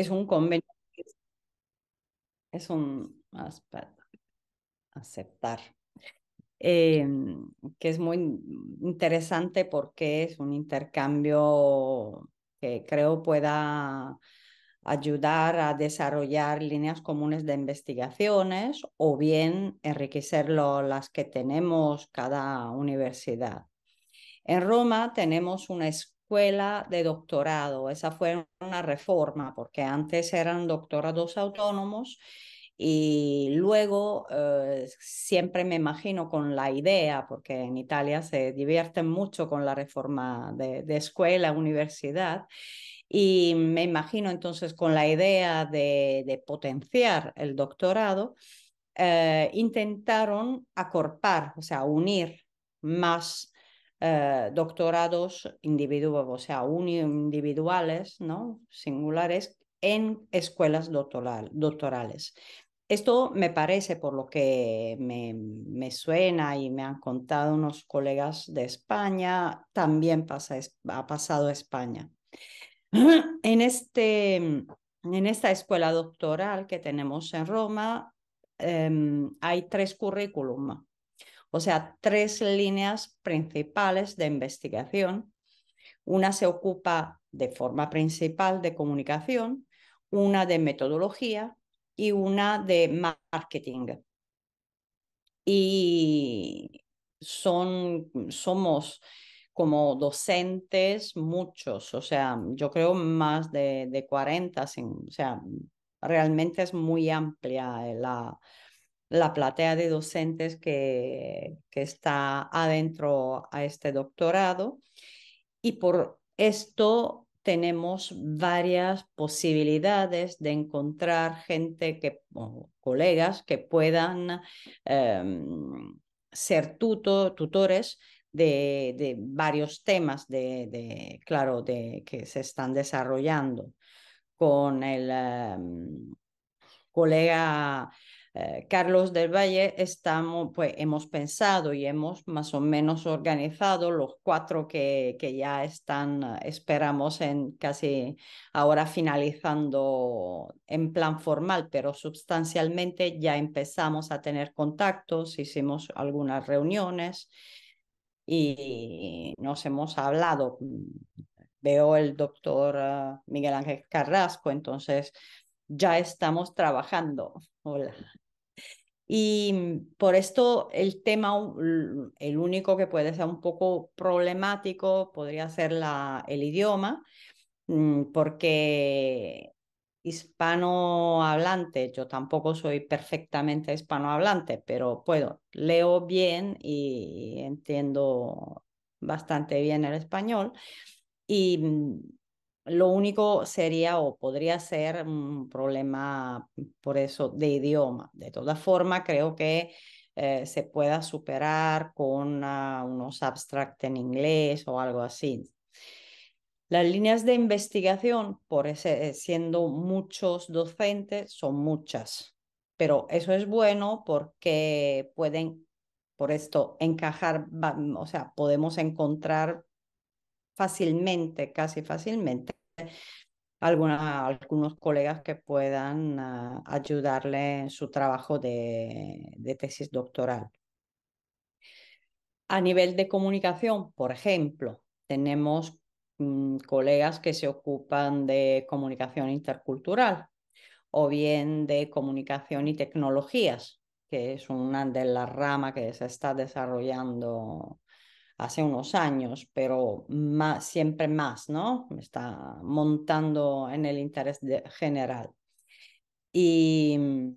es un convenio, es un aceptar, em, que es muy interesante porque es un intercambio que creo pueda ayudar a desarrollar líneas comunes de investigaciones o bien enriquecer las que tenemos cada universidad. En Roma tenemos una escuela escuela de doctorado. Esa fue una reforma, porque antes eran doctorados autónomos y luego eh, siempre me imagino con la idea, porque en Italia se divierten mucho con la reforma de, escuela, universidad, y me imagino entonces con la idea de, potenciar el doctorado, eh, intentaron acorpar, o sea, unir más eh, doctorados individuos, o sea, individuales, ¿no? Singulares en escuelas doctorales. Esto me parece, por lo que me, suena y me han contado unos colegas de España, también pasa, ha pasado a España. En, este, en esta escuela doctoral que tenemos en Roma, em, hay tres currículum o sea, tres líneas principales de investigación. Una se ocupa de forma principal de comunicación, una de metodología y una de marketing. Y son, somos como docentes muchos, o sea, yo creo más de, 40, o sea, realmente es muy amplia eh, la, la platea de docentes que, está adentro a este doctorado. Y por esto tenemos varias posibilidades de encontrar gente que, o colegas que puedan em, ser tutores de, varios temas de, claro, de, que se están desarrollando. Con el em, colega eh, Carlos del Valle, estamos, pues, hemos pensado y hemos más o menos organizado los cuatro que, que ya están, eh, esperamos en casi ahora finalizando en plan formal, pero sustancialmente ya empezamos a tener contactos, hicimos algunas reuniones y nos hemos hablado. Veo el doctor eh, Miguel Ángel Carrasco, entonces ya estamos trabajando. Hola. Y mm, por esto el tema, el único que puede ser un poco problemático podría ser la, el idioma, mm, porque hispanohablante, yo tampoco soy perfectamente hispanohablante, pero puedo, leo bien y entiendo bastante bien el español. Y mm, lo único sería o podría ser un problema, por eso, de idioma. De todas formas, creo que eh, se pueda superar con ah, unos abstracts en inglés o algo así. Las líneas de investigación, por ese, eh, siendo muchos docentes, son muchas, pero eso es bueno porque pueden, por esto, encajar, o sea, podemos encontrar fácilmente, casi fácilmente, algunos colegas que puedan ah, ayudarle en su trabajo de, tesis doctoral. A nivel de comunicación, por ejemplo, tenemos mm, colegas que se ocupan de comunicación intercultural o bien de comunicación y tecnologías, que es una de las ramas que se está desarrollando hace unos años, pero siempre más, ¿no? está montando en el interés general. Y mm,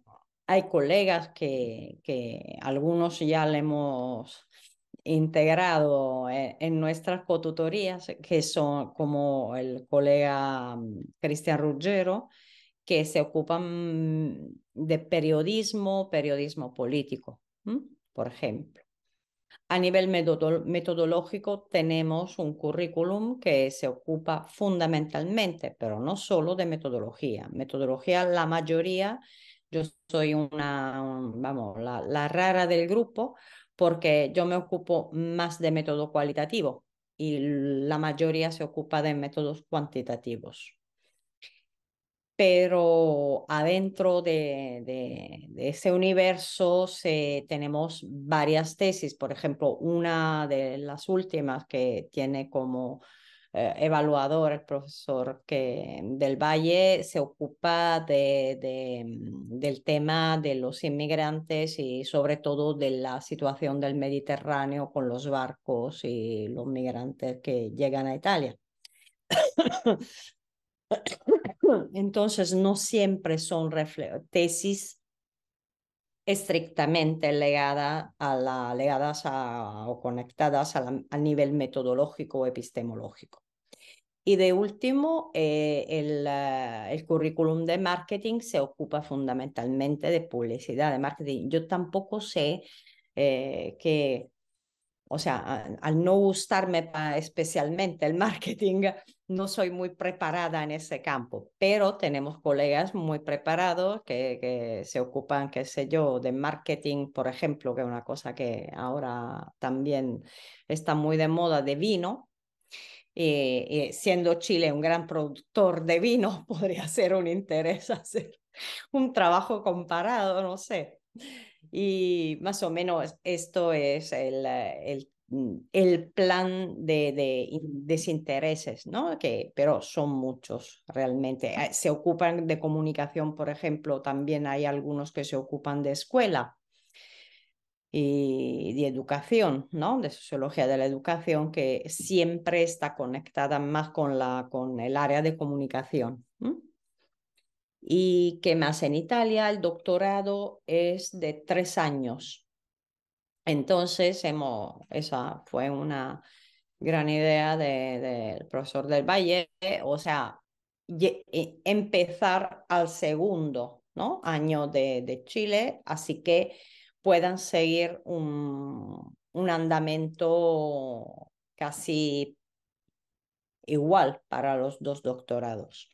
hay colegas que, que algunos ya le hemos integrado e-, en, nuestras cotutorías, que son como el colega mm, Cristian Ruggero, que se ocupan de periodismo, periodismo político, por ejemplo. A nivel metodológico tenemos un currículum que se ocupa fundamentalmente, pero no solo de metodología. Metodología, la mayoría, yo soy una, vamos, la rara del grupo porque yo me ocupo más de método cualitativo y la mayoría se ocupa de métodos cuantitativos pero adentro de, ese universo tenemos varias tesis. Por ejemplo, una de las últimas que tiene como eh, evaluador el profesor que, del Valle se ocupa mm, del tema de los inmigrantes y sobre todo de la situación del Mediterráneo con los barcos y los migrantes que llegan a Italia. Entonces, no siempre son tesis estrictamente legada a la, legadas o conectadas a, nivel metodológico o epistemológico. Y de último, eh, el, eh, el, currículum de marketing se ocupa fundamentalmente de publicidad, de marketing. Yo tampoco sé eh, que, o sea, al no gustarme especialmente el marketing, no soy muy preparada en ese campo, pero tenemos colegas muy preparados que, se ocupan, qué sé yo, de marketing, por ejemplo, que es una cosa que ahora también está muy de moda de vino. Y eh, eh, siendo Chile un gran productor de vino, podría ser un interés hacer un trabajo comparado, no sé. Y más o menos esto es el, el Mm. el plan de, desintereses, ¿no? Que, pero son muchos realmente. Ah, se ocupan de comunicación, por ejemplo, también hay algunos que se ocupan de escuela y de educación, ¿no? De sociología de la educación, que siempre está conectada más con, la, con el área de comunicación. Y que más en Italia el doctorado es de tres años entonces, esa fue una gran idea del profesor del Valle, o sea, e, empezar al segundo año de, Chile, así que puedan seguir un, un andamento casi igual para los dos doctorados.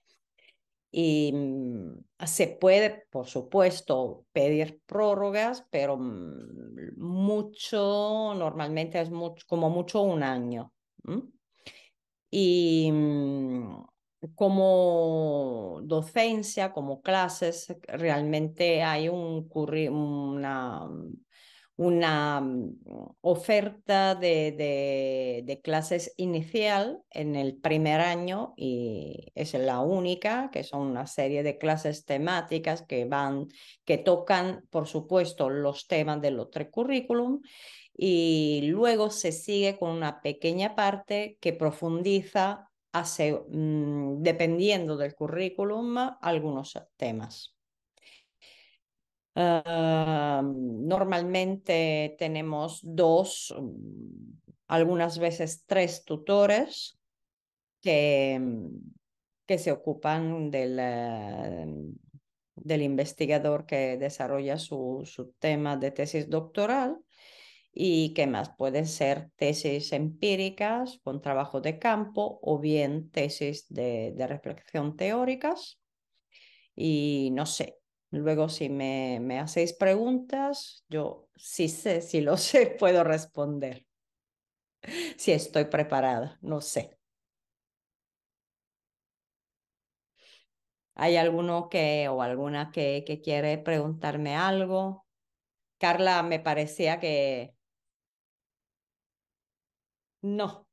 Y mm, se puede, por supuesto, pedir prórrogas, pero mm, mucho, normalmente es como mucho un año. Y mm, como docencia, como clases, realmente hay un, una, una mm, oferta de, clases inicial en el primer año y es la única, que son una serie de clases temáticas que van, que tocan, por supuesto, los temas del otro currículum y luego se sigue con una pequeña parte que profundiza mm, dependiendo del currículum algunos temas. Ah, normalmente tenemos dos, algunas veces tres tutores que, que se ocupan del, del investigador que desarrolla su, tema de tesis doctoral y que más pueden ser tesis empíricas con trabajo de campo o bien tesis de reflexión teóricas. Y no sé, Luego, si me, me hacéis preguntas, yo sí sé, si lo sé, puedo responder. Si estoy preparada, no sé. ¿Hay alguno que o alguna que, que, quiere preguntarme algo? Carla, me parecía que... No.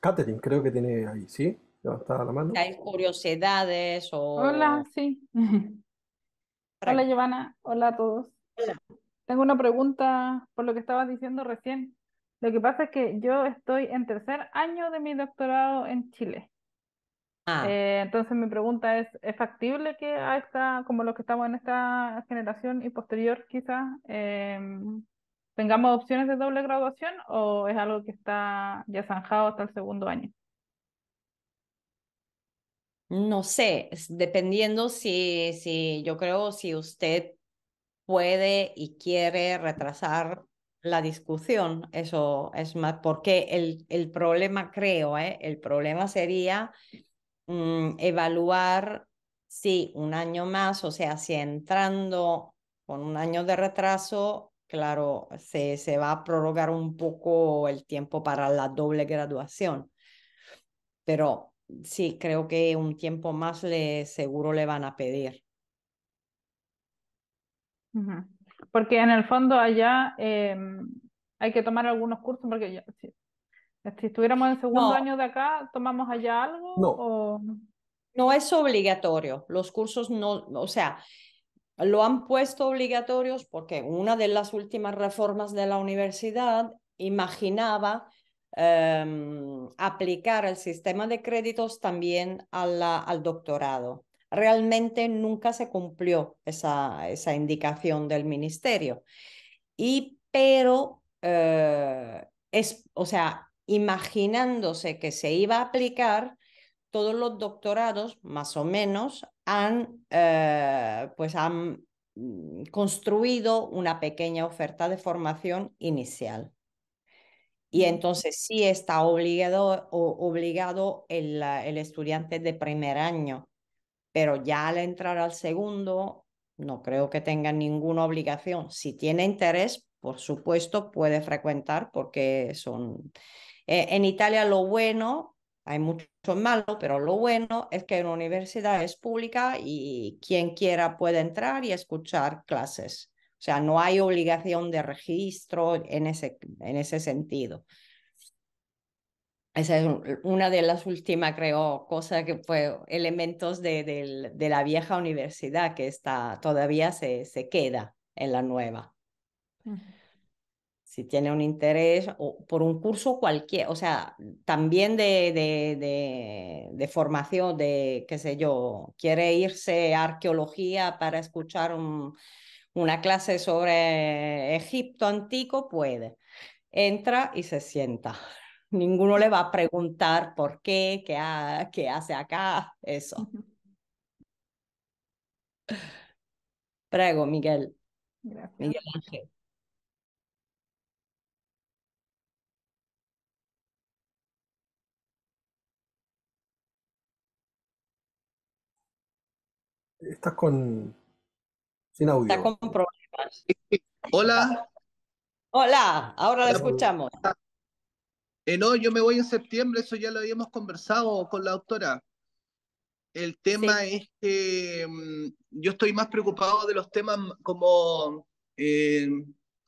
Catherine, creo que tiene ahí, ¿sí? Hay curiosidades o... Hola, sí. Hola, Giovanna. Hola a todos. Tengo una pregunta por lo que estabas diciendo recién. Lo que pasa es que yo estoy en tercer año de mi doctorado en Chile. Ah. Eh, entonces mi pregunta es, ¿es factible que esta, como los que estamos en esta generación y posterior quizás, em, tengamos opciones de doble graduación o es algo que está ya zanjado hasta el segundo año? No sé, dependiendo si, si yo creo si usted puede y quiere retrasar la discusión, eso es más, porque el, problema creo, ¿eh? el problema sería mm, evaluar si un año más, o sea, si entrando con un año de retraso, claro, se, se va a prorrogar un poco el tiempo para la doble graduación, pero sí, creo que un tiempo más le, seguro le van a pedir. Porque en el fondo allá em, hay que tomar algunos cursos, porque ya, si, estuviéramos en segundo año de acá, ¿tomamos allá algo? No es obligatorio, los cursos no, o sea, lo han puesto obligatorios porque una de las últimas reformas de la universidad imaginaba Em, aplicar el sistema de créditos también al doctorado. Realmente nunca se cumplió esa, esa indicación del ministerio. Y pero, eh, es, o sea, imaginándose que se iba a aplicar, todos los doctorados, más o menos, han, eh, pues han mm, construido una pequeña oferta de formación inicial. Y entonces sí está obligado, obligado el, el estudiante de primer año, pero ya al entrar al segundo, no creo que tenga ninguna obligación. Si tiene interés, por supuesto, puede frecuentar porque son... Eh, en Italia lo bueno, hay mucho malo, pero lo bueno es que la universidad es pública y quien quiera puede entrar y escuchar clases. O sea, no hay obligación de registro en ese, en ese sentido. Esa es una de las últimas, creo, cosas que fue elementos de, la vieja universidad que está, todavía se, se queda en la nueva. Si tiene un interés por un curso cualquier, o sea, también de, de, de formación, de, qué sé yo, quiere irse a arqueología para escuchar un, una clase sobre Egipto antiguo, puede. Entra y se sienta. Ninguno le va a preguntar por qué, qué, hace acá, eso. Prego, Miguel. Miguel Ángel. Estás con, Hola. Hola, ahora la escuchamos. Eh, no, yo me voy en septiembre, eso ya lo habíamos conversado con la doctora. El tema es que mm, yo estoy más preocupado de los temas como eh,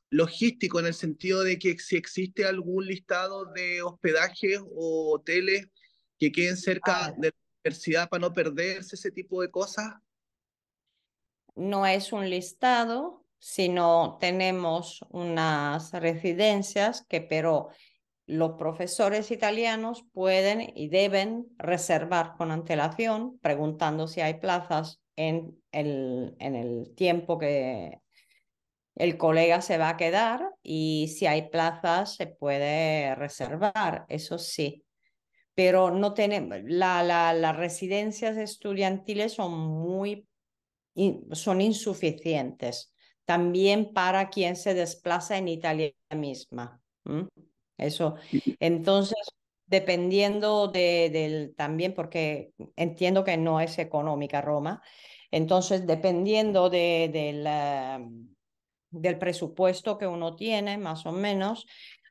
logístico, en el sentido de que si existe algún listado de hospedajes o hoteles que queden cerca ah. de la universidad para no perderse ese tipo de cosas, no es un listado, sino tenemos unas residencias que pero los profesores italianos pueden y deben reservar con antelación, preguntando si hay plazas en el, en el tiempo que el colega se va a quedar y si hay plazas se puede reservar, eso sí. Pero no tenemos, las residencias estudiantiles son muy son insuficientes. También para quien se desplaza en Italia misma. Eso. Entonces, dependiendo de, del también, porque entiendo que no es económica Roma, entonces dependiendo de, del, eh, del presupuesto que uno tiene, más o menos,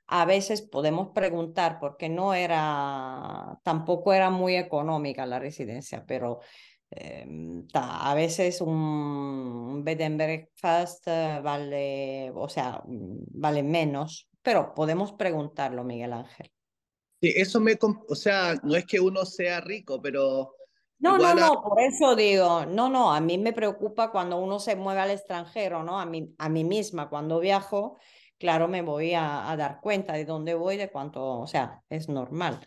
a veces podemos preguntar, porque no era, tampoco era muy económica la residencia, pero eh, a veces un, bed and breakfast eh, vale, o sea, mm, vale menos, pero podemos preguntarlo, Miguel Ángel. Sí, eso me, o sea, no es que uno sea rico, pero... No, no, no, por eso digo, no, no, a mí me preocupa cuando uno se mueve al extranjero, ¿no? A mí, a mí misma, cuando viajo, claro, me voy a, a dar cuenta de dónde voy, de cuánto, o sea, es normal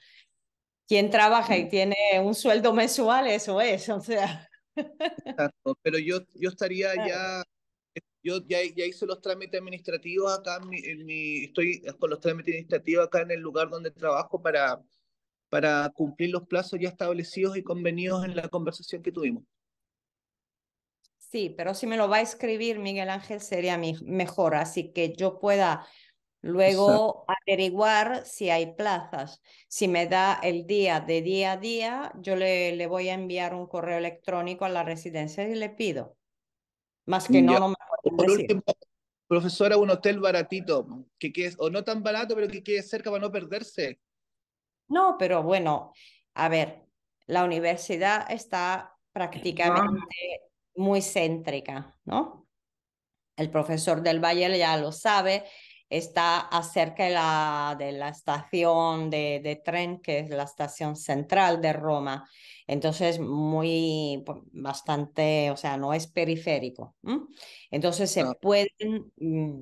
quien trabaja y tiene un sueldo mensual, eso es, o sea. pero yo, yo estaría ya, yo ya, ya hice los trámites administrativos acá, en mi, estoy con los trámites administrativos acá en el lugar donde trabajo para, para cumplir los plazos ya establecidos y convenidos en la conversación que tuvimos. Sí, pero si me lo va a escribir Miguel Ángel sería mi, mejor, así que yo pueda Luego averiguar si hay plazas. Si me da el día de día a día, yo le, le voy a enviar un correo electrónico a la residencia y le pido. Más que no, no me Por decir. último, profesora, un hotel baratito, que o no tan barato, pero que quede cerca para no perderse. No, pero bueno, a ver, la universidad está prácticamente muy céntrica, ¿no? El profesor del Valle ya lo sabe está cerca de la, de la estación de, tren, que es la estación central de Roma. Entonces, muy pues, bastante, o sea, no es periférico. Entonces, se pueden mm,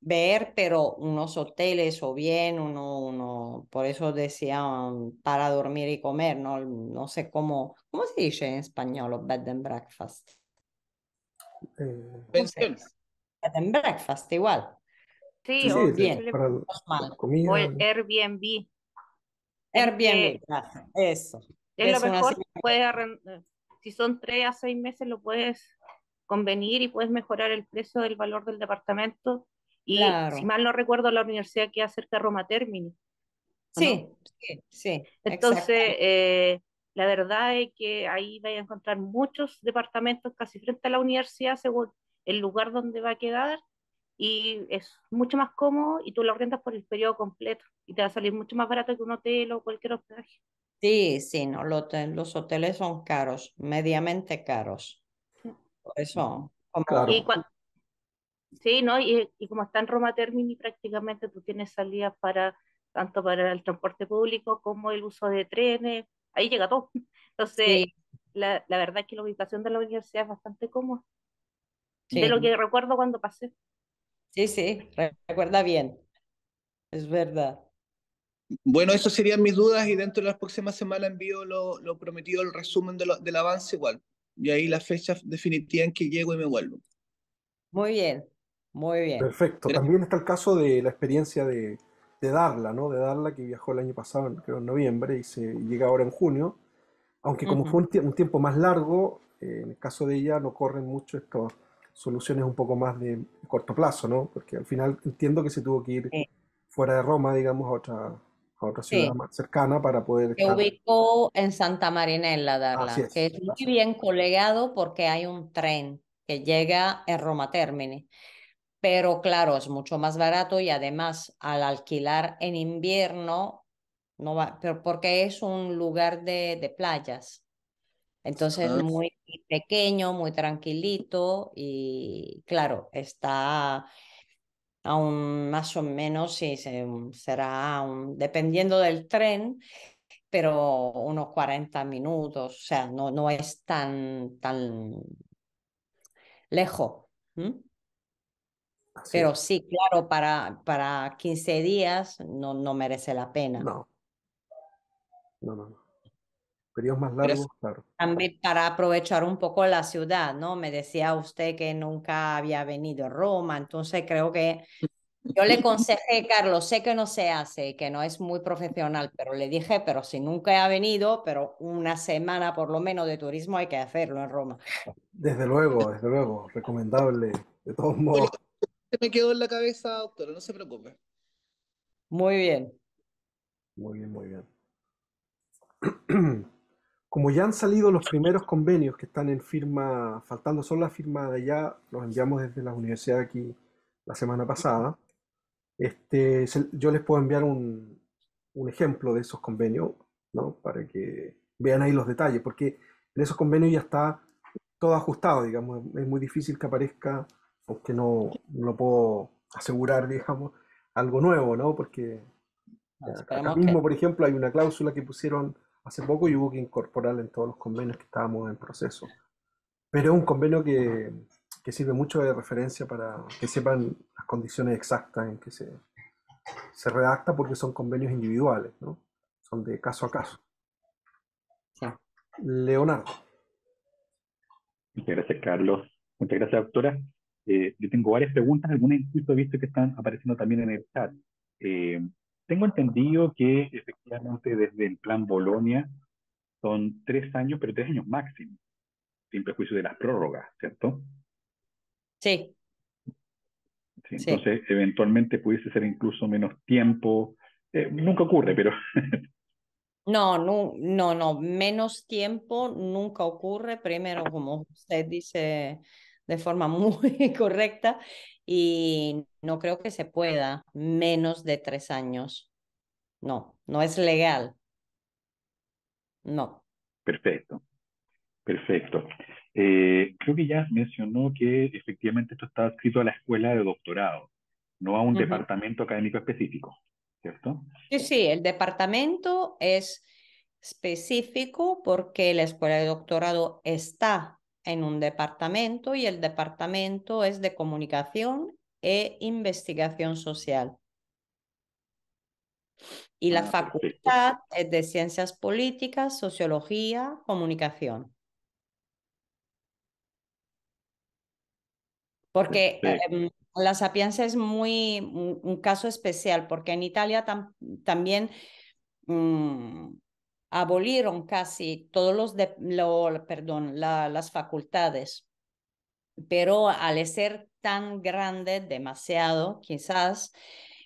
ver, pero unos hoteles o bien uno, uno por eso decían mm, para dormir y comer, no, no sé cómo, ¿cómo se dice en español bed and breakfast? Eh, bed and breakfast, igual. Sí, o, bien, el Airbnb. Airbnb, Eso. Es, lo mejor, si son tres a seis meses lo puedes convenir y puedes mejorar el precio del valor del departamento. Y si mal no recuerdo, la universidad cerca de Roma Termini. Sí, sí, Entonces, eh, la verdad es que ahí vais a encontrar muchos departamentos casi frente a la universidad, según el lugar donde va a quedar, y es mucho más cómodo y tú lo rentas por el periodo completo y te va a salir mucho más barato que un hotel o cualquier hospedaje. Sí, sí, no, los, hoteles son caros, mediamente caros. eso. Claro. Y sí, ¿no? Y, y, como está en Roma Termini, prácticamente tú tienes salidas para tanto para el transporte público como el uso de trenes, ahí llega todo. Entonces, la, la, verdad es que la ubicación de la universidad es bastante cómoda. De lo que recuerdo cuando pasé. Sí, sí, recuerda bien. Es verdad. Bueno, esas serían mis dudas y dentro de las próximas semanas envío lo, lo prometido, el resumen de lo, del avance igual. Y ahí la fecha definitiva en que llego y me vuelvo. Muy bien, muy bien. Perfecto. También está el caso de la experiencia de, de Darla, ¿no? De Darla que viajó el año pasado, creo en noviembre, y se llega ahora en junio. Aunque como fue un, tiempo más largo, eh, en el caso de ella no corren mucho estos soluciones un poco más de corto plazo, ¿no? Porque al final entiendo que se tuvo que ir fuera de Roma, digamos, a otra, otra ciudad más cercana para poder... Se ubicó en Santa Marinella, Darla, que es muy bien colegado porque hay un tren que llega en Roma Termini. Pero claro, es mucho más barato y además al alquilar en invierno, no va, pero porque es un lugar de, de playas. Entonces, muy pequeño, muy tranquilito y claro, está aún más o menos, sí, mm, será dependiendo del tren, pero unos 40 minutos, o sea, no, es tan, tan lejos. Pero sí, claro, para, para 15 días no, no merece la pena. No, no, no periodos más largos, claro. También para aprovechar un poco la ciudad, ¿no? Me decía usted que nunca había venido a Roma, entonces creo que yo le aconsejé, Carlos, sé que no se hace, que no es muy profesional, pero le dije, pero si nunca ha venido, pero una semana por lo menos de turismo hay que hacerlo en Roma. Desde luego, desde luego, recomendable, de todos modos. Se me quedó en la cabeza, doctor, no se preocupe. Muy bien. Muy bien, muy bien. Como ya han salido los primeros convenios que están en firma, faltando solo la firma de allá, los enviamos desde la universidad aquí la semana pasada. Este, yo les puedo enviar un, ejemplo de esos convenios, ¿no? Para que vean ahí los detalles, porque en esos convenios ya está todo ajustado, digamos, es muy difícil que aparezca, aunque no, no lo puedo asegurar, digamos, algo nuevo, ¿no? Porque acá mismo, por ejemplo, hay una cláusula que pusieron hace poco y hubo que incorporarla en todos los convenios que estábamos en proceso. Pero es un convenio que, sirve mucho de referencia para que sepan las condiciones exactas en que se, se redacta porque son convenios individuales, ¿no? Son de caso a caso. Leonardo. Muchas gracias, Carlos. Muchas gracias, doctora. Eh, yo tengo varias preguntas, algunas incluso he visto que están apareciendo también en el chat. Eh, tengo entendido que efectivamente desde el plan Bolonia son tres años, pero tres años máximo, sin perjuicio de las prórrogas, ¿cierto? Sí. entonces, eventualmente pudiese ser incluso menos tiempo. Eh, nunca ocurre, pero... no, no, no, no, menos tiempo nunca ocurre. Primero, como usted dice, de forma muy correcta y no creo que se pueda menos de tres años. No, no es legal. No. Perfecto, perfecto. Eh, creo que ya mencionó que efectivamente esto está escrito a la escuela de doctorado, no a un departamento académico específico, ¿cierto? Sí, sí, el departamento es específico porque la escuela de doctorado está en un departamento y el departamento es de comunicación e investigación social. Y la ah, facultad es de ciencias políticas, sociología, comunicación. Porque em, la Sapienza es muy un, caso especial, porque en Italia también mm, abolieron casi todos los, de, lo, perdón, las facultades, pero al ser tan grande, demasiado quizás,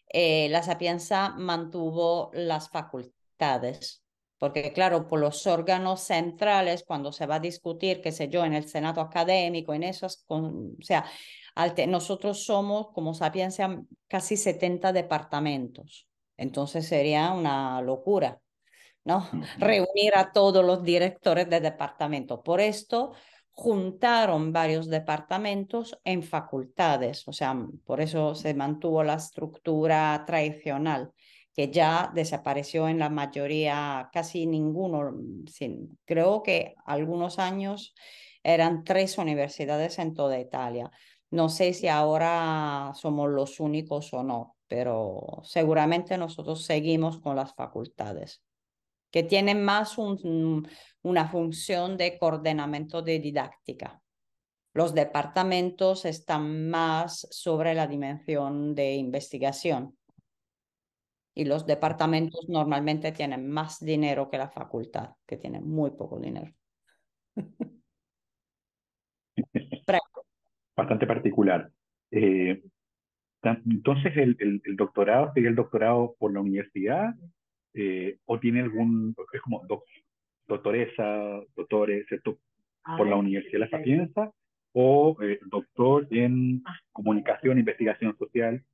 eh, la Sapienza mantuvo las facultades. Porque claro, por los órganos centrales, cuando se va a discutir, qué sé yo, en el Senado académico, en esas, con, o sea, nosotros somos, como sapiencia casi 70 departamentos. Entonces sería una locura ¿no? Reunir a todos los directores de departamento. Por esto juntaron varios departamentos en facultades, o sea, por eso se mantuvo la estructura tradicional que ya desapareció en la mayoría, casi ninguno, creo que algunos años eran tres universidades en toda Italia. No sé si ahora somos los únicos o no, pero seguramente nosotros seguimos con las facultades que tienen más una función de coordinamiento de didáctica. Los departamentos están más sobre la dimensión de investigación y los departamentos normalmente tienen más dinero que la facultad, que tiene muy poco dinero. Bastante particular. Eh, entonces, el, doctorado sigue el doctorado por la universidad eh, o tiene algún, es como doctoresa, doctores, Por la Universidad de la Sapienza, o eh, doctor en ah. comunicación comunicación, e investigación social.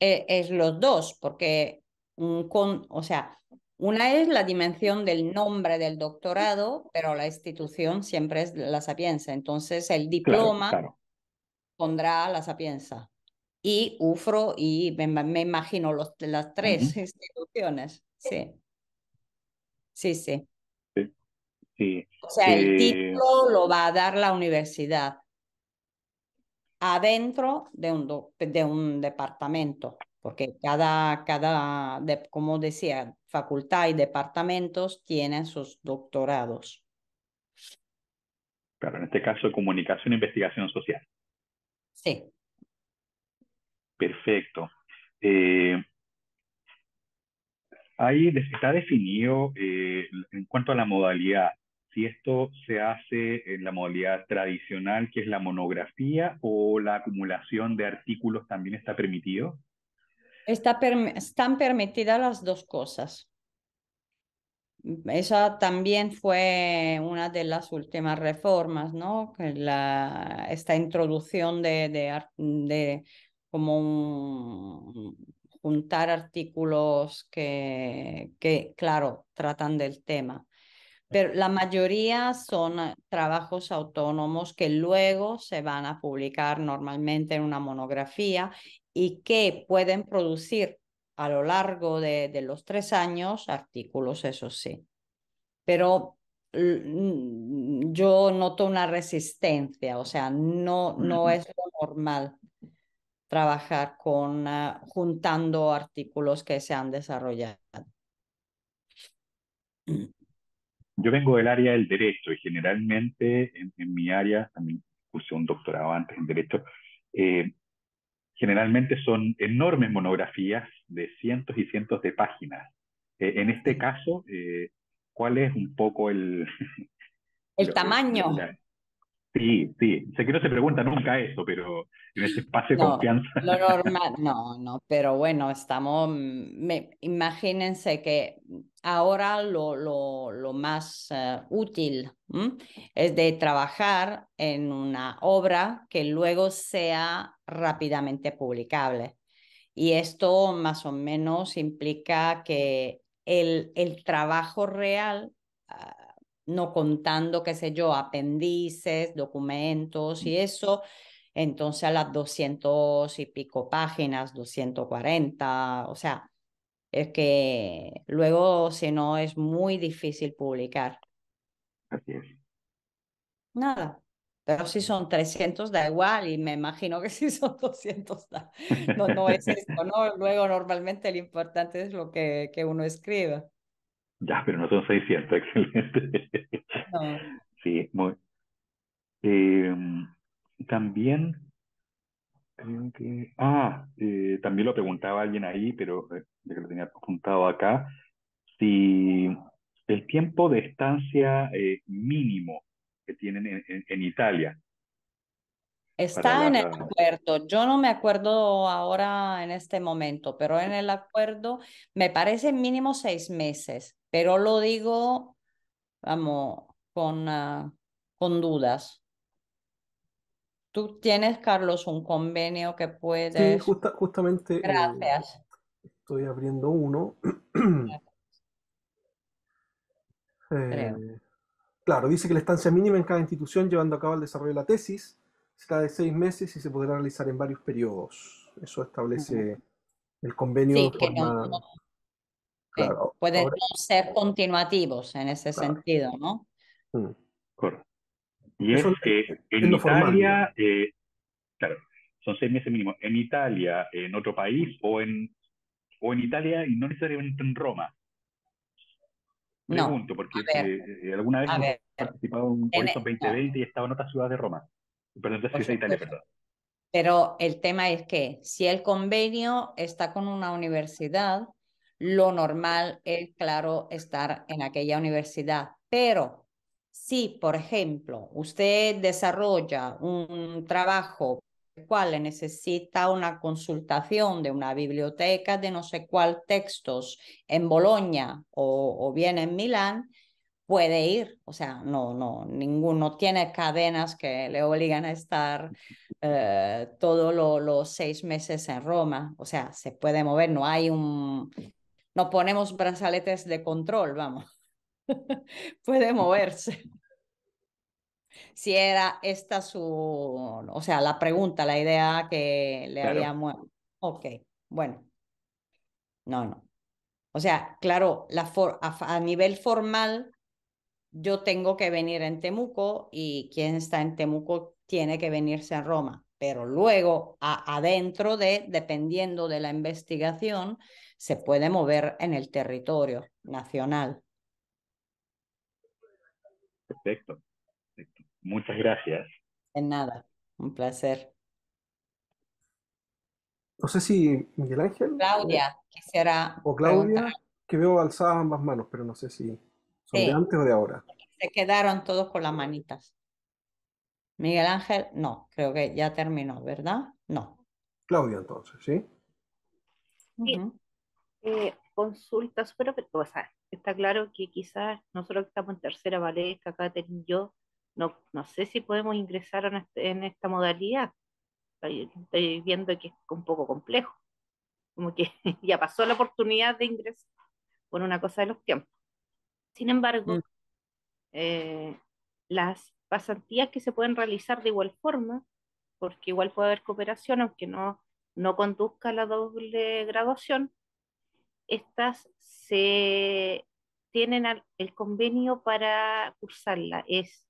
E, es los dos, porque con, o sea, una es la dimensión del nombre del doctorado, pero la institución siempre es la Sapienza. Entonces, el diploma pondrá la Sapienza y UFRO y me, imagino los, las tres instituciones. Sí. Sí, sí. O sea, el eh título lo va a dar la universidad adentro de un, de un departamento, porque cada, cada de, como decía, facultad y departamentos tienen sus doctorados. Claro, en este caso, comunicación e investigación social. Sí. Perfecto. Eh, ahí está definido eh, en cuanto a la modalidad, si esto se hace en la modalidad tradicional, que es la monografía, o la acumulación de artículos también está permitido. Está están permitidas las dos cosas. Esa también fue una de las últimas reformas, ¿no? esta introducción de, de, de como un, juntar artículos que, que, claro, tratan del tema. Pero la mayoría son ah, trabajos autónomos que luego se van a publicar normalmente en una monografía y que pueden producir a lo largo de, los tres años artículos, eso sí. Pero yo noto una resistencia, o sea, no, no es lo normal trabajar con ah, juntando artículos que se han desarrollado. Yo vengo del área del derecho y generalmente en, mi área, también puse un doctorado antes en derecho, eh, generalmente son enormes monografías de cientos y cientos de páginas. Eh, en este caso, eh, ¿cuál es un poco el... El tamaño. Sí, sí. Sé que no se pregunta nunca eso, pero en ese espacio de confianza. Lo normal, no, no, pero bueno, estamos, imagínense que ahora lo, lo, más eh, útil es de trabajar en una obra que luego sea rápidamente publicable. Y esto más o menos implica que el, el trabajo real ah, no contando, qué sé yo, apéndices, documentos y eso. Entonces a las 200 y pico páginas, 240, o sea, es que luego si no es muy difícil publicar. Así Nada, pero si son 300 da igual y me imagino que si son 200 No, es eso, ¿no? Luego normalmente lo importante es lo que, que uno escriba. Ya, pero no son 600, excelente. Sí, muy. Em, también, Ah, eh, también lo preguntaba alguien ahí, pero eh, lo tenía apuntado acá. Si el tiempo de estancia eh, mínimo que tienen en Italia, Está en el acuerdo. Yo no me acuerdo ahora en este momento, pero en el acuerdo me parece mínimo seis meses pero lo digo, vamos, con, ah, con dudas. Tú tienes, Carlos, un convenio que puedes... Sí, justamente... Eh, Gracias. estoy abriendo uno. Eh, claro, dice que la estancia mínima en cada institución llevando a cabo el desarrollo de la tesis será de seis meses y se podrá realizar en varios periodos. Eso establece el convenio. Pueden ser continuativos en ese sentido, ¿no? Mm, correcto. Y Eso es que en Italia, eh, claro, son seis meses mínimo. En Italia, en otro país o en, o en Italia y no necesariamente en Roma. Me Pregunto, porque eh, eh, alguna vez he participado en, un 2020 y estaba en otra ciudad de Roma. Perdón, de Italia, perdón. Pero el tema es que si el convenio está con una universidad, lo normal es, claro, estar en aquella universidad. Pero si, por ejemplo, usted desarrolla un trabajo el cual le necesita una consultación de una biblioteca de no sé cuál textos en Bolonia o, bien en Milán, puede ir, o sea, no, no, ninguno tiene cadenas que le obligan a estar eh, todos los seis meses en Roma, o sea, se puede mover, no hay un, nos ponemos brazaletes de control, vamos. Puede moverse. Si era esta su, o sea, la pregunta, la idea que le habíamos... Ok, bueno. No, no. O sea, claro, a, nivel formal, yo tengo que venir en Temuco y quien está en Temuco tiene que venirse a Roma. Pero luego, adentro de, dependiendo de la investigación, se puede mover en el territorio nacional. Perfecto. Muchas gracias. En nada, un placer. No sé si Miguel Ángel. Claudia, eh, quisiera. O Claudia, que veo alzadas ambas manos, pero no sé si son de antes o de ahora. Se quedaron todos con las manitas. Miguel Ángel, no, creo que ya terminó, ¿verdad? No. Claudia, entonces, ¿sí? eh, consulta súper o está claro que quizás nosotros que estamos en tercera valesca, Catherine y yo, no, no sé si podemos ingresar en esta modalidad. Estoy, viendo que es un poco complejo. Como que ya pasó la oportunidad de ingresar por una cosa de los tiempos. Sin embargo, mm. eh, las pasantías que se pueden realizar de igual forma, porque igual puede haber cooperación, aunque no, no conduzca a la doble graduación, estas se tienen el convenio para cursarla. Es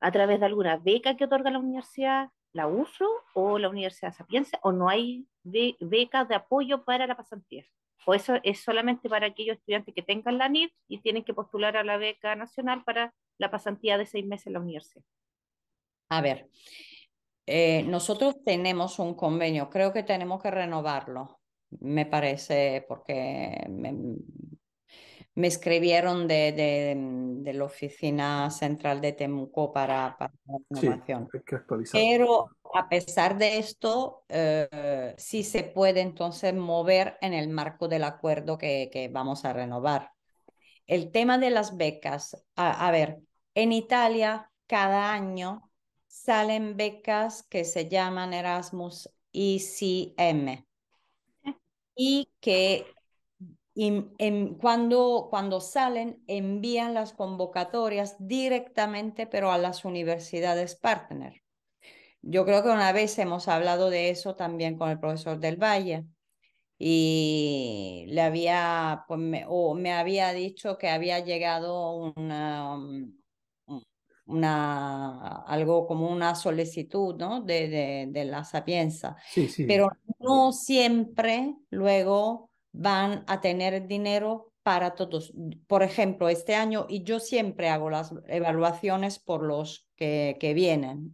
a través de alguna beca que otorga la universidad, la USO o la Universidad Sapienza, o no hay becas de apoyo para la pasantía. O eso es solamente para aquellos estudiantes que tengan la nid y tienen que postular a la beca nacional para la pasantía de seis meses en la universidad. A ver, eh, nosotros tenemos un convenio, creo que tenemos que renovarlo me parece, porque me, escribieron mm, de, la oficina central de Temuco para, para la Pero a pesar de esto, eh, sí se puede entonces mover en el marco del acuerdo que, vamos a renovar. El tema de las becas, a, a, ver, en Italia cada año salen becas que se llaman Erasmus ICM y que cuando, cuando salen envían las convocatorias directamente, pero a las universidades partner. Yo creo que una vez hemos hablado de eso también con el profesor del Valle y le había, pues, me, o me había dicho que había llegado una, um, una, algo como una solicitud ¿no? de, de, de la sapienza. Pero no siempre luego van a tener dinero para todos. Por ejemplo, este año, y yo siempre hago las evaluaciones por los que, vienen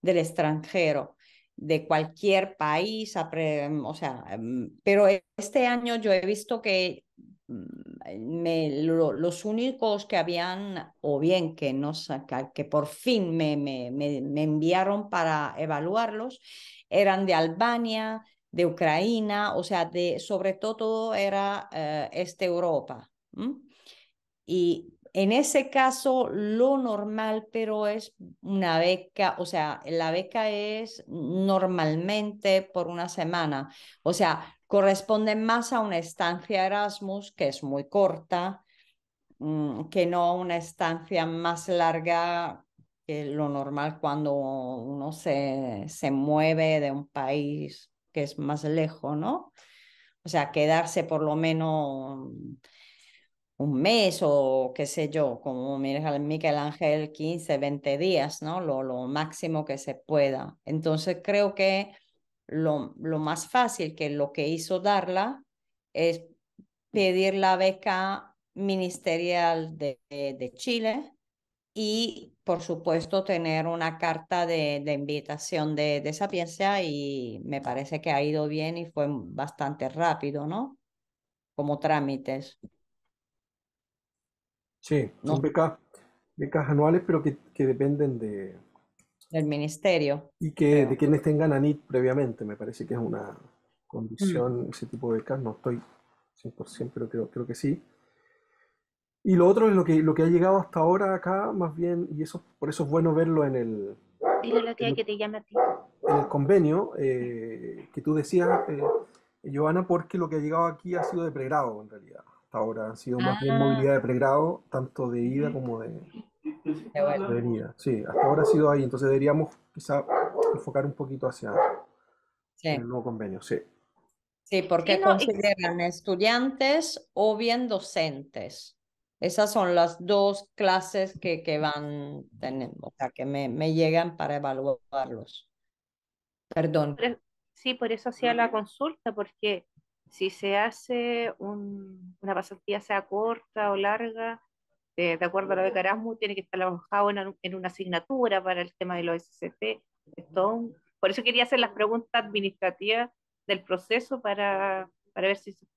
del extranjero, de cualquier país, o sea, mm, pero este año yo he visto que Mm, los únicos que habían, o bien que, que por fin me, me, me, enviaron para evaluarlos, eran de Albania, de Ucrania, o sea, de, sobre todo era eh, este Europa. Y en ese caso, lo normal, pero es una beca, o sea, la beca es normalmente por una semana. O sea, corresponde más a una estancia Erasmus, que es muy corta, mm, que no a una estancia más larga que lo normal cuando uno se, se mueve de un país que es más lejos, ¿no? O sea, quedarse por lo menos un mes o qué sé yo, como Miguel Ángel, 15, 20 días, ¿no? lo máximo que se pueda. Entonces creo que lo, más fácil que lo que hizo Darla es mm. pedir la beca ministerial de, Chile y, por supuesto, tener una carta de, invitación de, Sapiencia y me parece que ha ido bien y fue bastante rápido, ¿no? Como trámites. Sí, son becas, becas anuales, pero que dependen de, del ministerio. Y que de quienes tengan ANIT previamente, me parece que es una condición, mm. ese tipo de casos no estoy 100%, pero creo, creo que sí. Y lo otro es lo que, lo que ha llegado hasta ahora acá, más bien, y eso por eso es bueno verlo en el... te a ti. el convenio eh, que tú decías, eh, Giovanna, porque lo que ha llegado aquí ha sido de pregrado, en realidad. Hasta ahora ha sido más bien ah. movilidad de pregrado, tanto de ida como de, sí, hasta ahora ha sido ahí, entonces deberíamos quizá enfocar un poquito hacia el nuevo convenio, sí. Sí, porque consideran estudiantes o bien docentes. Esas son las dos clases que, que van teniendo, o sea, que me, me llegan para evaluarlos. Perdón. E-, sí, por eso hacía la consulta, porque si se hace un, una pasantía sea corta o larga, eh, de, acuerdo a la beca Erasmus, tiene que estar trabajado en, en, una asignatura para el tema de los SCT. por eso quería hacer las preguntas administrativas del proceso para, para ver si, si,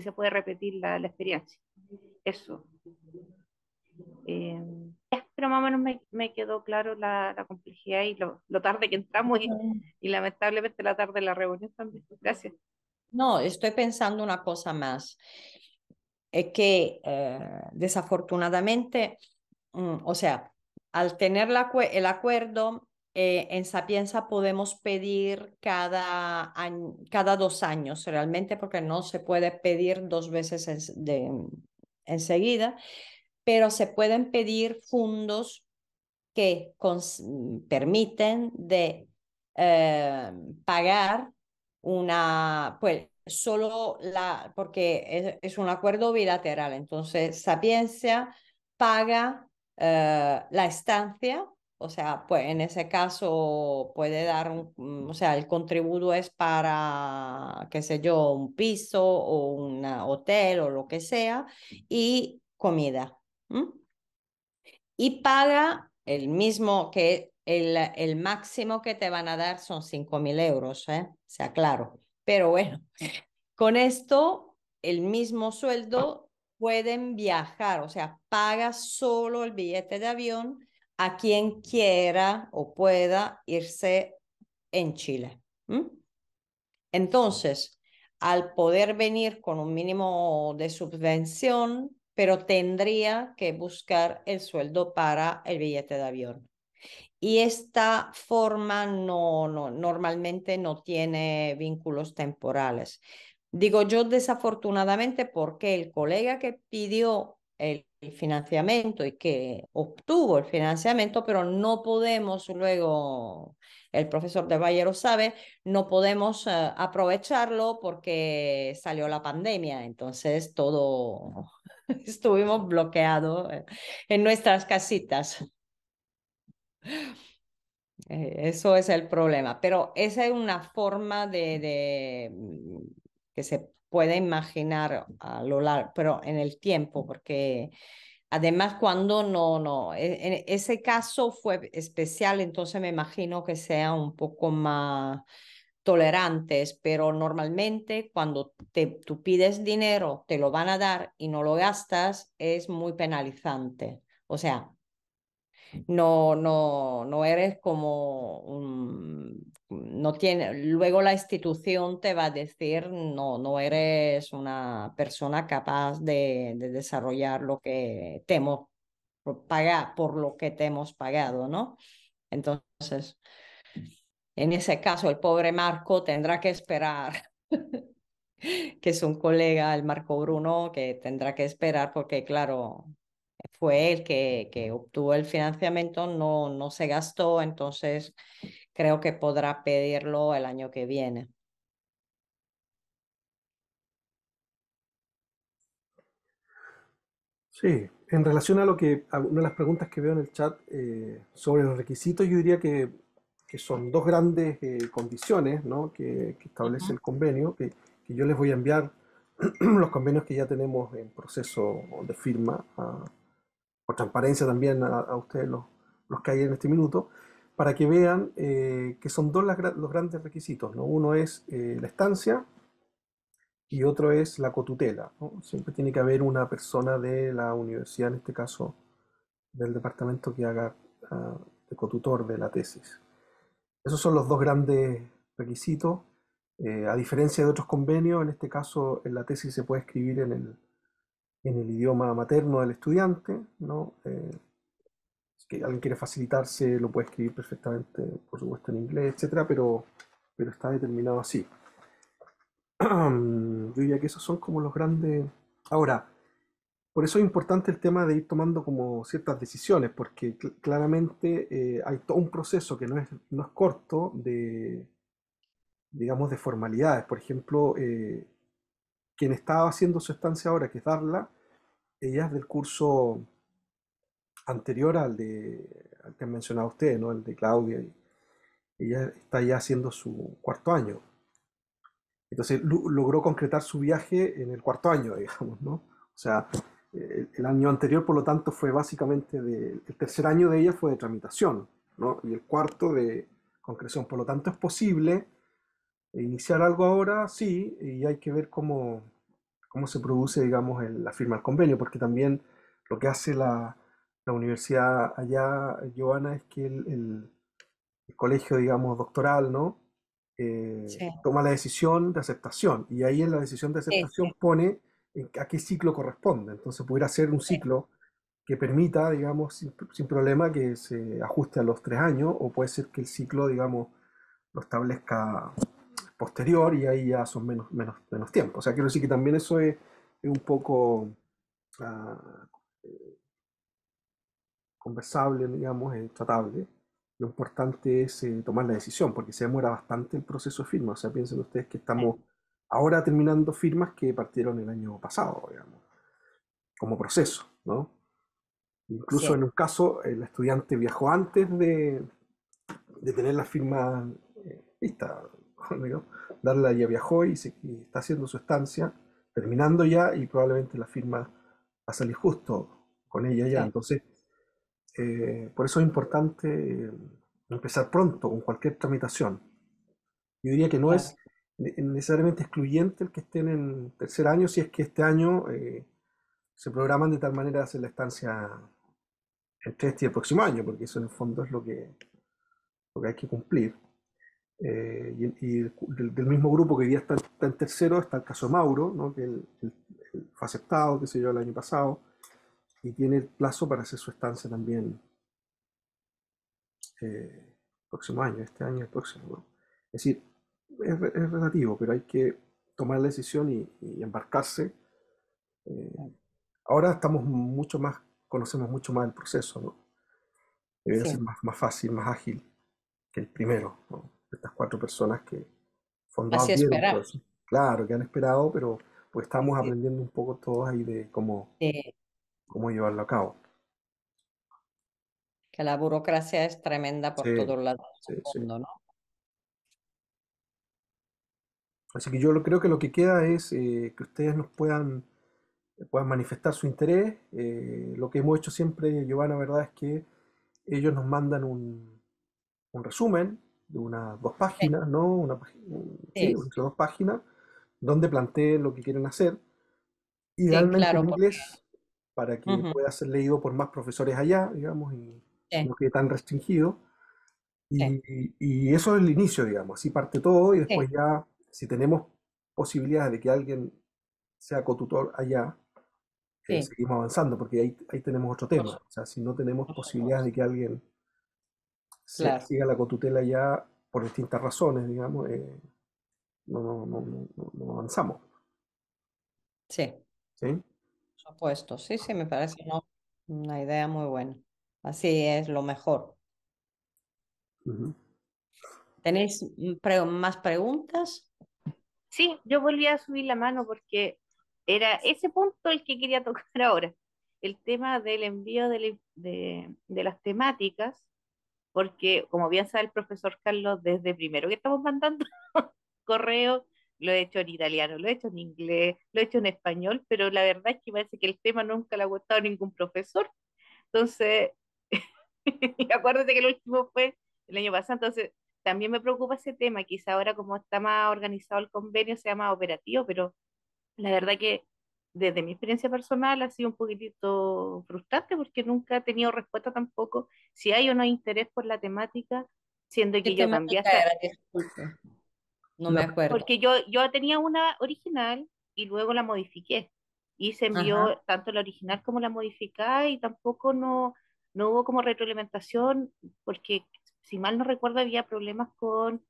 se puede repetir la, la experiencia. Eso. Eh, pero más o menos me, me quedó claro la, la complejidad y lo, lo, tarde que entramos y, y, lamentablemente la tarde de la reunión también. Gracias. No, estoy pensando una cosa más es que eh, desafortunadamente, mm, o sea, al tener el acuerdo, eh, en Sapienza podemos pedir cada, cada dos años realmente, porque no se puede pedir dos veces de, enseguida, pero se pueden pedir fondos que mm, permiten de eh, pagar una, pues, solo la, porque es, un acuerdo bilateral, entonces Sapiencia paga eh, la estancia, o sea, pues en ese caso puede dar, mm, o sea, el contributo es para, qué sé yo, un piso o un hotel o lo que sea, y comida. Y paga el mismo que el, máximo que te van a dar son 5.000 euros, ¿eh? sea, claro. Pero bueno, con esto, el mismo sueldo, pueden viajar, o sea, paga solo el billete de avión a quien quiera o pueda irse en Chile. Entonces, al poder venir con un mínimo de subvención, pero tendría que buscar el sueldo para el billete de avión. Y esta forma no, no, normalmente no tiene vínculos temporales. Digo yo desafortunadamente porque el colega que pidió el financiamiento y que obtuvo el financiamiento, pero no podemos luego, el profesor de Valle lo sabe, no podemos eh, aprovecharlo porque salió la pandemia, entonces todo estuvimos bloqueados eh, en nuestras casitas. Eh, eso es el problema, pero esa es una forma de, mm, que se puede imaginar a lo largo, pero en el tiempo, porque además cuando no, no, en e-, ese caso fue especial, entonces me imagino que sea un poco más tolerantes, pero normalmente cuando tú pides dinero, te lo van a dar y no lo gastas, es muy penalizante. O sea, no, no, no eres como mm, no tiene, luego la institución te va a decir, no, no eres una persona capaz de, de desarrollar lo que te hemos pagado, por lo que te hemos pagado, ¿no? Entonces, en ese caso, el pobre Marco tendrá que esperar. que es un colega, el Marco Bruno, que tendrá que esperar porque, claro, fue el que, obtuvo el financiamiento, no, no se gastó, entonces creo que podrá pedirlo el año que viene. Sí, en relación a lo que, a una de las preguntas que veo en el chat eh, sobre los requisitos, yo diría que, son dos grandes eh, condiciones que, establece el convenio, que, que, yo les voy a enviar los convenios que ya tenemos en proceso de firma a, por transparencia también a, ustedes los, que hay en este minuto, para que vean eh, que son dos los grandes requisitos. Uno es eh, la estancia y otro es la cotutela. Siempre tiene que haber una persona de la universidad, en este caso del departamento que haga el ah, de cotutor de la tesis. Esos son los dos grandes requisitos. Eh, a diferencia de otros convenios, en este caso en la tesis se puede escribir en el, en el idioma materno del estudiante, ¿no? Eh, alguien quiere facilitarse, lo puede escribir perfectamente, por supuesto, en inglés, etcétera, pero, pero está determinado así. Yo diría que esos son como los grandes. Ahora, por eso es importante el tema de ir tomando como ciertas decisiones, porque claramente eh, hay todo un proceso que no es, no es corto de, digamos, de formalidades. Por ejemplo, eh, quien está haciendo su estancia ahora, que es Darla, ella es del curso anterior al, de, que han mencionado ustedes, ¿no? el de Claudia. Ella está ya haciendo su cuarto año. Entonces logró concretar su viaje en el cuarto año, digamos, ¿no? O sea, el, año anterior, por lo tanto, fue básicamente el tercer año de ella fue de tramitación, Y el cuarto de concreción. Por lo tanto, es posible iniciar algo ahora, sí, y hay que ver cómo, cómo se produce, digamos, la firma del convenio, porque también lo que hace la, universidad allá, Joana, es que el, colegio, digamos, doctoral, ¿no? Eh, toma la decisión de aceptación y ahí en la decisión de aceptación pone a qué ciclo corresponde. Entonces pudiera ser un ciclo que permita, digamos, sin, sin, problema que se ajuste a los tres años o puede ser que el ciclo, digamos, lo establezca posterior y ahí ya son menos, menos, menos tiempo. O sea, quiero decir que también eso es, un poco ah, conversable, digamos, tratable. Lo importante es eh, tomar la decisión, porque se demora bastante el proceso de firma. O sea, piensen ustedes que estamos ahora terminando firmas que partieron el año pasado, digamos, como proceso, ¿no? Incluso en un caso, el estudiante viajó antes de, tener la firma eh, Darla ya viajó y está haciendo su estancia, terminando ya, y probablemente la firma va a salir justo con ella ya. Entonces, eh, por eso es importante eh, empezar pronto con cualquier tramitación. Yo diría que no es necesariamente excluyente el que estén en tercer año, si es que este año eh, se programan de tal manera hacer la estancia entre este y el próximo año, porque eso en el fondo es lo que hay que cumplir. Eh, y, del, mismo grupo que hoy día está, en tercero está el caso Mauro, que fue aceptado, qué sé yo, el año pasado, y tiene el plazo para hacer su estancia también eh, próximo año, este año, el próximo. Es decir, es, relativo, pero hay que tomar la decisión y, embarcarse. Eh, ahora estamos mucho más, conocemos mucho más el proceso, ¿no? Debe ser más, fácil, más ágil que el primero, ¿no? estas cuatro personas que fundaron Así pues, Claro, que han esperado, pero pues estamos aprendiendo un poco todos ahí de cómo, cómo llevarlo a cabo. Que la burocracia es tremenda por todos lados del ¿no? Así que yo lo, creo que lo que queda es eh, que ustedes nos puedan, eh, puedan manifestar su interés. Eh, lo que hemos hecho siempre, Giovanna, verdad, es que ellos nos mandan un, un resumen de unas dos páginas, ¿no? Una, sí, dos páginas, donde plantee lo que quieren hacer. Idealmente en inglés, para que pueda ser leído por más profesores allá, digamos, y no quede tan restringido. Y, y, eso es el inicio, digamos, así parte todo y después ya, si tenemos posibilidades de que alguien sea cotutor allá, eh, seguimos avanzando, porque ahí, ahí tenemos otro tema. O sea, si no tenemos posibilidades de que alguien siga la cotutela ya por distintas razones, digamos, eh, no, avanzamos. Sí. Por supuesto, sí, sí, me ah. parece una idea muy buena. Así es lo mejor. ¿Tenéis más preguntas? Sí, yo volví a subir la mano porque era ese punto el que quería tocar ahora. El tema del envío de las temáticas porque como bien sabe el profesor Carlos, desde primero que estamos mandando correo, lo he hecho en italiano, lo he hecho en inglés, lo he hecho en español, pero la verdad es que parece que el tema nunca le ha gustado a ningún profesor. Entonces, acuérdate que el último fue el año pasado, entonces también me preocupa ese tema, quizá ahora como está más organizado el convenio sea más operativo, pero la verdad que desde mi experiencia personal ha sido un poquitito frustrante porque nunca he tenido respuesta tampoco si hay o no interés por la temática, siendo que yo también No me acuerdo. Porque yo, yo tenía una original y luego la modifiqué. Y se envió tanto la original como la modificada y tampoco no, no hubo como retroalimentación porque, si mal no recuerdo, había problemas con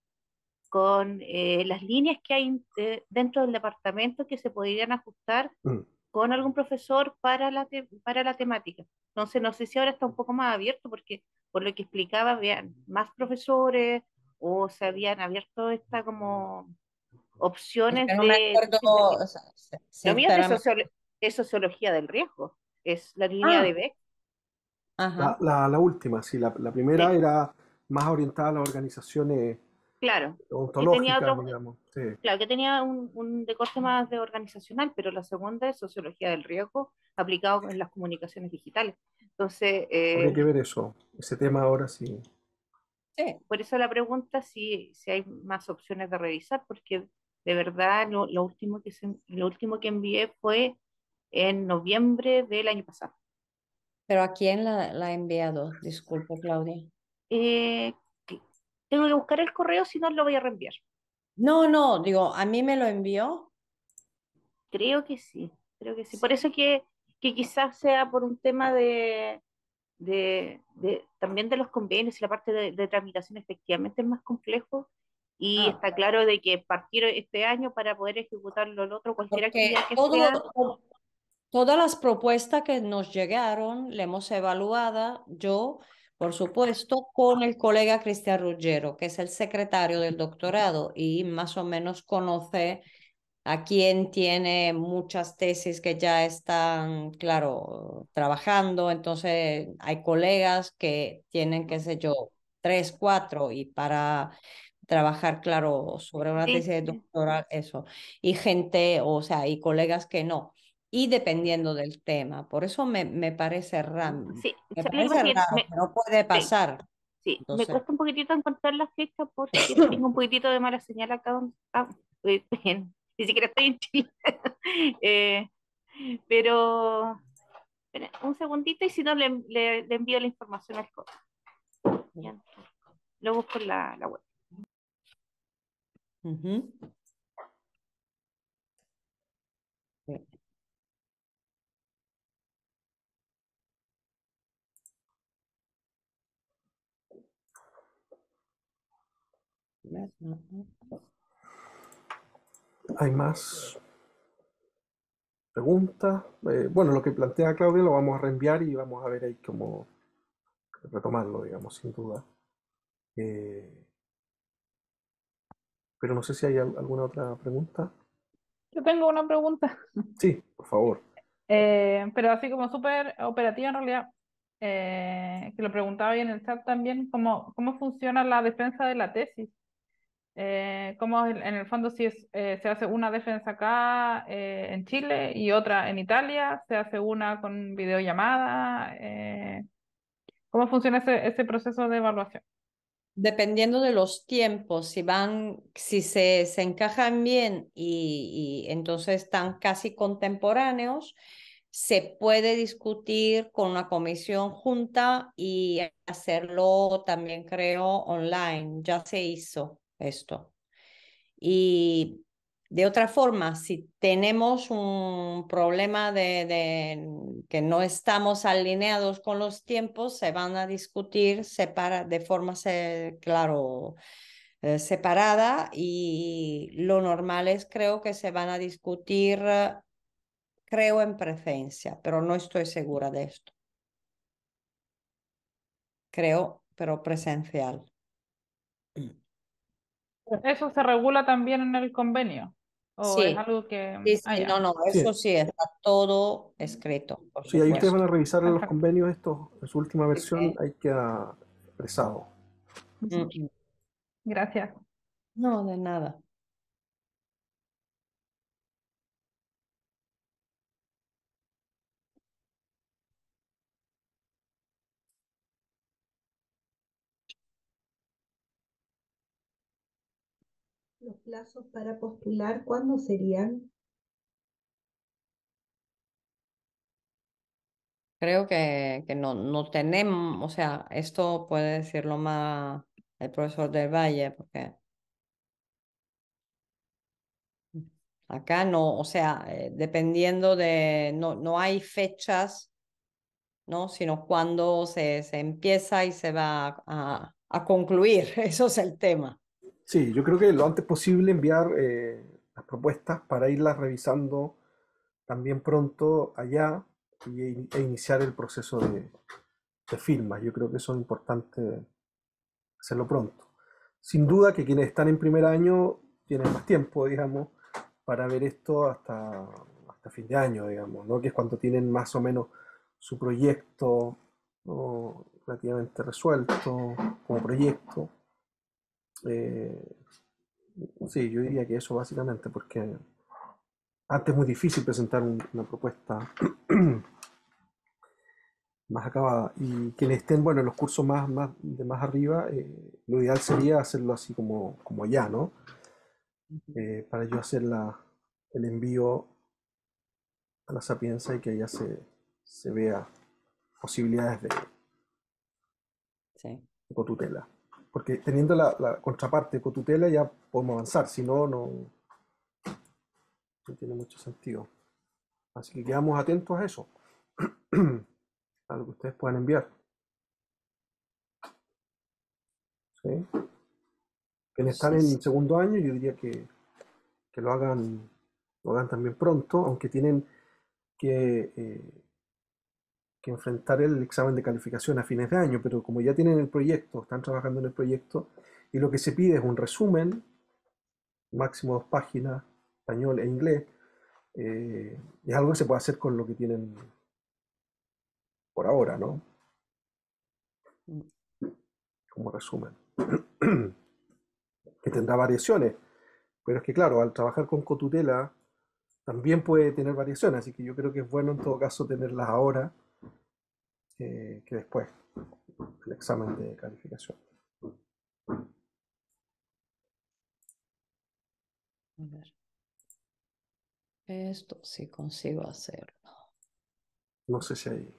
con eh, las líneas que hay dentro del departamento que se podrían ajustar mm. con algún profesor para la, para la temática. Entonces, no sé si ahora está un poco más abierto, porque por lo que explicaba, vean, más profesores o se habían abierto esta como opciones de, es, sociología del riesgo, es la línea ah. de B La, la, última, sí, la, primera era más orientada a las organizaciones Claro. que tenía otro, Claro, que tenía un, un, decorte más de organizacional, pero la segunda es sociología del riesgo aplicado en las comunicaciones digitales. Entonces. Eh, que ver eso, ese tema ahora sí. Sí, por eso la pregunta si, si hay más opciones de revisar, porque de verdad lo, lo último, que lo último que envié fue en noviembre del año pasado. ¿Pero a quién la, ha enviado? Disculpe, Claudia. Eh, tengo que buscar el correo, si no lo voy a reenviar. No, no, digo, ¿a mí me lo envió? Creo que sí, creo que sí. Por eso que, quizás sea por un tema de, de, también de los convenios y la parte de, tramitación efectivamente es más complejo y ah. está claro de que partir este año para poder ejecutarlo el otro, cualquiera que sea... Todas las propuestas que nos llegaron, le hemos evaluada, yo por supuesto, con el colega Cristian Ruggiero que es el secretario del doctorado y más o menos conoce a quien tiene muchas tesis que ya están, claro, trabajando. Entonces, hay colegas que tienen, qué sé yo, tres, cuatro, y para trabajar, claro, sobre una tesis de doctoral, eso. Y gente, o sea, y colegas que no y dependiendo del tema. Por eso me, me parece raro. Sí, me no puede pasar. Sí, me cuesta un poquitito encontrar la fecha porque tengo un poquitito de mala señal acá donde ah, Ni siquiera estoy en Chile. Eh, pero un segundito y si no le, le, envío la información al correo. Lo busco en la, la web. Uh ¿Hay más preguntas? Eh, bueno, lo que plantea Claudia lo vamos a reenviar y vamos a ver ahí cómo retomarlo, digamos, sin duda. Eh, pero no sé si hay alguna otra pregunta. Yo tengo una pregunta. Sí, por favor. Eh, pero así como súper operativa en realidad, que lo preguntaba ahí en el chat también, cómo funciona la defensa de la tesis? Eh, como en el fondo si eh, se hace una defensa acá eh, en Chile y otra en Italia, se hace una con videollamada. Eh, ¿Cómo funciona ese, proceso de evaluación? Dependiendo de los tiempos, si van, si se, encajan bien y, y entonces están casi contemporáneos, se puede discutir con una comisión junta y hacerlo también creo online, ya se hizo esto. Y de otra forma, si tenemos un problema de, que no estamos alineados con los tiempos, se van a discutir de forma, claro, eh, separada y lo normal es, creo que se van a discutir, eh, creo, en presencia, pero no estoy segura de esto. Creo, pero presencial. ¿Eso se regula también en el convenio? ¿O es algo que... Ah, no, no, eso sí. está todo escrito. Sí, ahí ustedes van a revisar en los convenios esto, en su última versión, hay que expresado. Gracias. No, de nada. plazos para postular, ¿cuándo serían? Creo que, no, no tenemos, o sea, esto puede decirlo más el profesor del Valle, porque acá no, o sea, eh, dependiendo de, no, no hay fechas, ¿no? Sino cuando se, empieza y se va a concluir, eso es el tema. Sí, yo creo que lo antes posible enviar eh, las propuestas para irlas revisando también pronto allá e, e iniciar el proceso de, firmas. Yo creo que eso es importante hacerlo pronto. Sin duda que quienes están en primer año tienen más tiempo, digamos, para ver esto hasta, hasta fin de año, digamos, ¿no? que es cuando tienen más o menos su proyecto relativamente resuelto como proyecto eh, sí, yo diría que eso básicamente, porque antes es muy difícil presentar una propuesta más acabada. Y quienes estén, bueno, en los cursos más, más de más arriba, eh, lo ideal sería hacerlo así como, como ya, ¿no? Eh, para yo hacer el envío a la sapienza y que allá se, se vea posibilidades de, sí porque teniendo la, contraparte con tutela ya podemos avanzar, si no, no, tiene mucho sentido. Así que quedamos atentos a eso, a lo que ustedes puedan enviar. ¿Sí? Quienes están en segundo año, yo diría que, que lo, hagan, lo hagan también pronto, aunque tienen que... Eh, enfrentar el examen de calificación a fines de año, pero como ya tienen el proyecto, están trabajando en el proyecto, y lo que se pide es un resumen, máximo dos páginas, español e inglés, eh, es algo que se puede hacer con lo que tienen por ahora, ¿no? Como resumen. que tendrá variaciones, pero es que claro, al trabajar con cotutela también puede tener variaciones, así que yo creo que es bueno en todo caso tenerlas ahora eh, que después el examen de calificación. Esto sí consigo hacerlo. No sé si hay.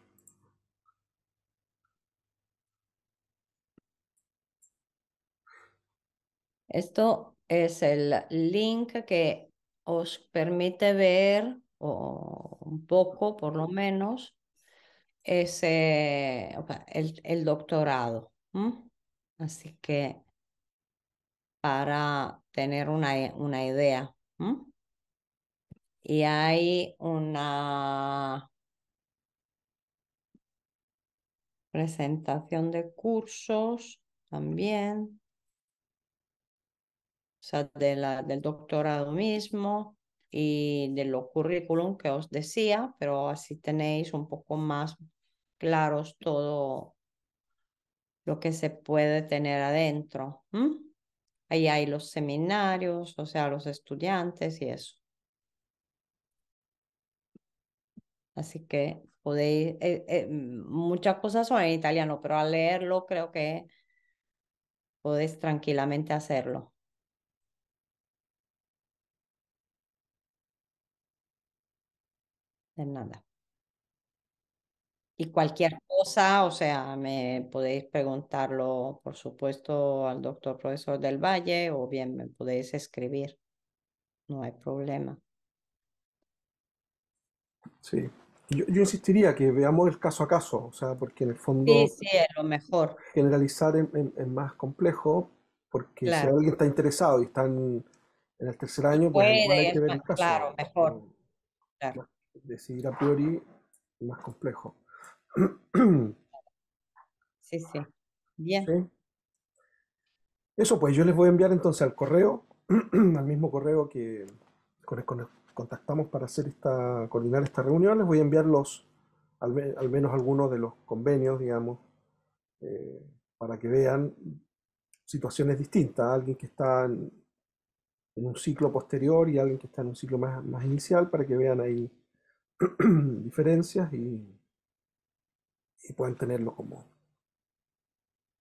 Esto es el link que os permite ver, o un poco por lo menos, ese, el, doctorado. Así que para tener una, e, idea. Y hay una presentación de cursos también, o sea, del doctorado mismo y de los currículum que os decía, pero así tenéis un poco más claros todo lo que se puede tener adentro. Ahí hay los seminarios, o sea, los estudiantes y eso. Así que podéis, eh, eh, muchas cosas son en italiano, pero al leerlo creo que podéis tranquilamente hacerlo. De nada. Y cualquier cosa, o sea, me podéis preguntarlo, por supuesto, al doctor profesor del Valle o bien me podéis escribir. No hay problema. Sí, yo, insistiría que veamos el caso a caso, o sea, porque en el fondo... lo mejor. Generalizar es más complejo, porque si alguien está interesado y está en, el tercer año, pues ver el caso. Claro, mejor. Decidir a priori es más complejo. Sí, sí. Bien. Eso pues, yo les voy a enviar entonces al correo, al mismo correo que contactamos para hacer esta, coordinar esta reunión, les voy a enviar al, menos algunos de los convenios, digamos, eh, para que vean situaciones distintas. Alguien que está en, un ciclo posterior y alguien que está en un ciclo más, más inicial, para que vean ahí diferencias y, y pueden tenerlo como,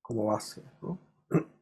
como base.